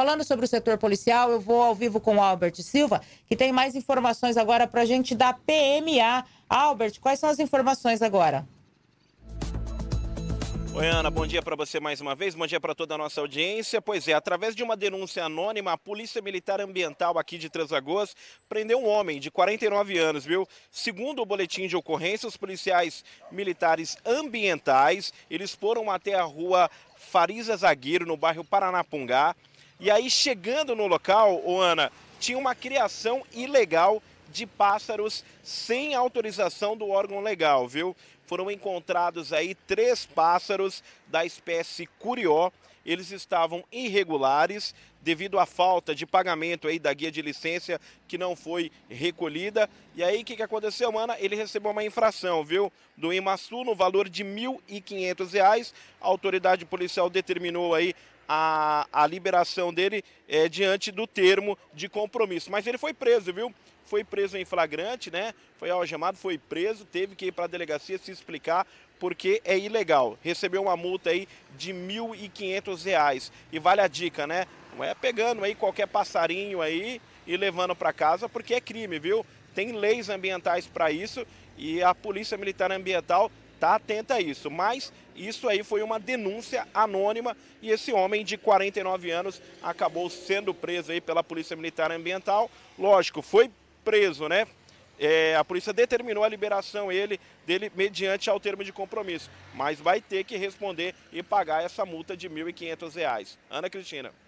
Falando sobre o setor policial, eu vou ao vivo com o Albert Silva, que tem mais informações agora para a gente da PMA. Albert, quais são as informações agora? Oi, Ana, bom dia para você mais uma vez, bom dia para toda a nossa audiência. Pois é, através de uma denúncia anônima, a Polícia Militar Ambiental aqui de Transagoas prendeu um homem de 49 anos, viu? Segundo o boletim de ocorrência, os policiais militares ambientais, eles foram até a rua Fariza Zagueiro, no bairro Paranapungá, e aí, chegando no local, o Ana, tinha uma criação ilegal de pássaros sem autorização do órgão legal, viu? Foram encontrados aí três pássaros da espécie curió. Eles estavam irregulares devido à falta de pagamento aí da guia de licença que não foi recolhida. E aí o que, que aconteceu, mana? Ele recebeu uma infração, viu? Do Imaçu no valor de R$ 1.500. A autoridade policial determinou aí a, a liberação dele é, diante do termo de compromisso. Mas ele foi preso, viu? Foi preso em flagrante, né? Foi algemado, foi preso, teve que ir para a delegacia se explicar porque é ilegal. Recebeu uma multa aí de R$ 1.500. E vale a dica, né? Não é pegando aí qualquer passarinho aí e levando para casa porque é crime, viu? Tem leis ambientais para isso e a Polícia Militar Ambiental Tá atenta a isso, mas isso aí foi uma denúncia anônima e esse homem de 49 anos acabou sendo preso aí pela Polícia Militar Ambiental. Lógico, foi preso, né? É, a polícia determinou a liberação ele, dele mediante ao termo de compromisso, mas vai ter que responder e pagar essa multa de R$ 1.500. Ana Cristina.